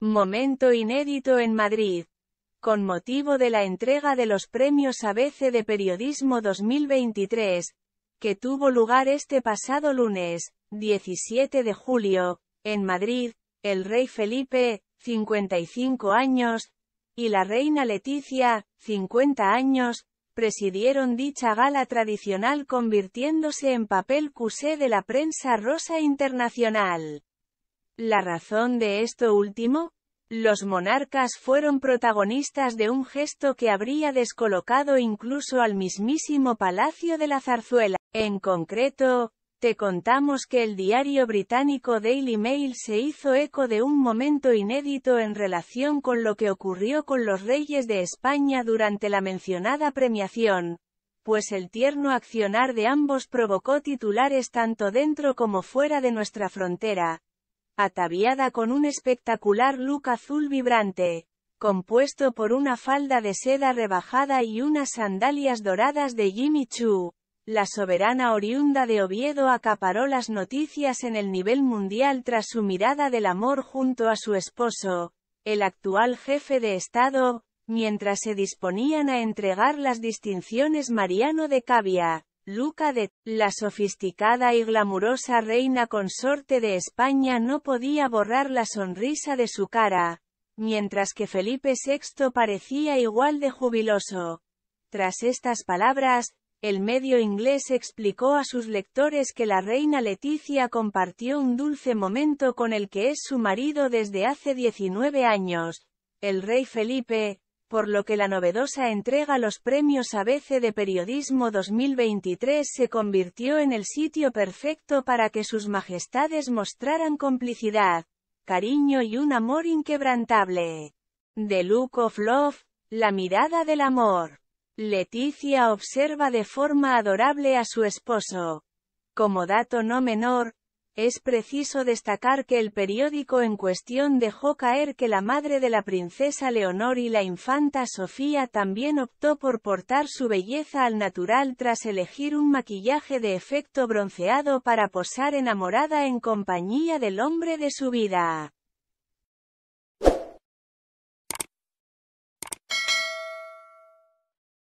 Momento inédito en Madrid. Con motivo de la entrega de los premios ABC de Periodismo 2023, que tuvo lugar este pasado lunes, 17 de julio, en Madrid, el rey Felipe, 55 años, y la reina Leticia, 50 años, presidieron dicha gala tradicional convirtiéndose en papel cusé de la prensa rosa internacional. La razón de esto último, los monarcas fueron protagonistas de un gesto que habría descolocado incluso al mismísimo Palacio de la Zarzuela. En concreto, te contamos que el diario británico Daily Mail se hizo eco de un momento inédito en relación con lo que ocurrió con los reyes de España durante la mencionada premiación, pues el tierno accionar de ambos provocó titulares tanto dentro como fuera de nuestra frontera ataviada con un espectacular look azul vibrante, compuesto por una falda de seda rebajada y unas sandalias doradas de Jimmy Choo. La soberana oriunda de Oviedo acaparó las noticias en el nivel mundial tras su mirada del amor junto a su esposo, el actual jefe de Estado, mientras se disponían a entregar las distinciones Mariano de Cavia. Luca de, la sofisticada y glamurosa reina consorte de España no podía borrar la sonrisa de su cara, mientras que Felipe VI parecía igual de jubiloso. Tras estas palabras, el medio inglés explicó a sus lectores que la reina Leticia compartió un dulce momento con el que es su marido desde hace 19 años, el rey Felipe, por lo que la novedosa entrega los premios ABC de Periodismo 2023 se convirtió en el sitio perfecto para que sus majestades mostraran complicidad, cariño y un amor inquebrantable. The Look of Love, la mirada del amor. Leticia observa de forma adorable a su esposo. Como dato no menor, es preciso destacar que el periódico en cuestión dejó caer que la madre de la princesa Leonor y la infanta Sofía también optó por portar su belleza al natural tras elegir un maquillaje de efecto bronceado para posar enamorada en compañía del hombre de su vida.